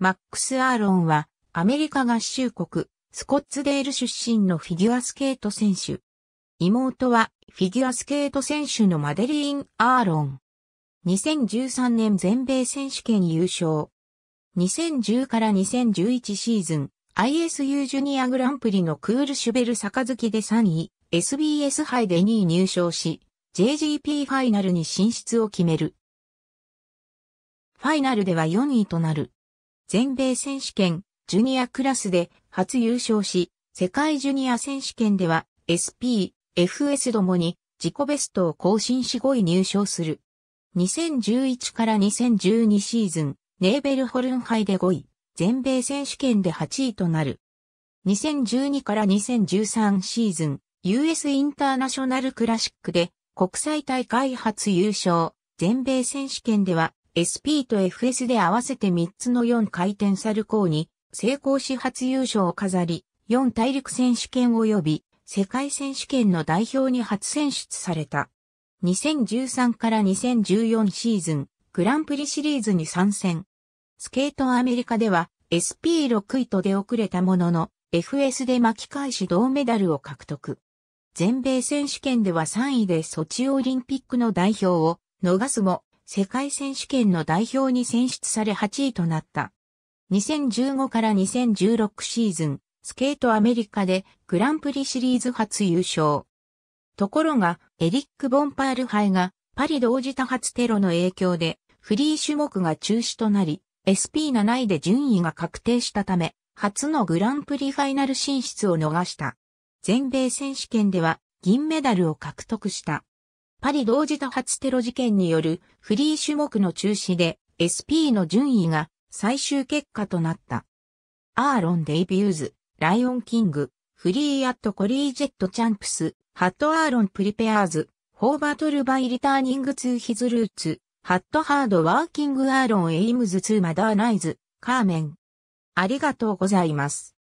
マックス・アーロンは、アメリカ合衆国、スコッツデール出身のフィギュアスケート選手。妹は、フィギュアスケート選手のマデリーン・アーロン。2013年全米選手権優勝。2010から2011シーズン、ISU ジュニアグランプリのクールシュベル月で3位、SBS 杯で2位入賞し、JGP ファイナルに進出を決める。ファイナルでは4位となる。全米選手権、ジュニアクラスで初優勝し、世界ジュニア選手権では SP、FS どもに自己ベストを更新し5位入賞する。2011から2012シーズン、ネーベルホルン杯で5位、全米選手権で8位となる。2012から2013シーズン、US インターナショナルクラシックで国際大会初優勝、全米選手権では SP と FS で合わせて3つの4回転サルコーに成功し初優勝を飾り、4大陸選手権及び世界選手権の代表に初選出された。2013から2014シーズン、グランプリシリーズに参戦。スケートアメリカでは SP6 位と出遅れたものの、FS で巻き返し銅メダルを獲得。全米選手権では3位でソチオリンピックの代表を逃すも、世界選手権の代表に選出され8位となった。2015から2016シーズン、スケートアメリカでグランプリシリーズ初優勝。ところが、エリック・ボンパール杯がパリ同時多発テロの影響でフリー種目が中止となり、SP7 位で順位が確定したため、初のグランプリファイナル進出を逃した。全米選手権では銀メダルを獲得した。パリ同時多発テロ事件によるフリー種目の中止で SP の順位が最終結果となった。アーロン・デイビューズ、ライオン・キング、フリー・アット・コリー・ジェット・チャンプス、ハット・アーロン・プリペアーズ、ホーバトル・バイ・リターニング・ツー・ヒズ・ルーツ、ハット・ハード・ワーキング・アーロン・エイムズ・ツー・マダーナイズ、カーメン。ありがとうございます。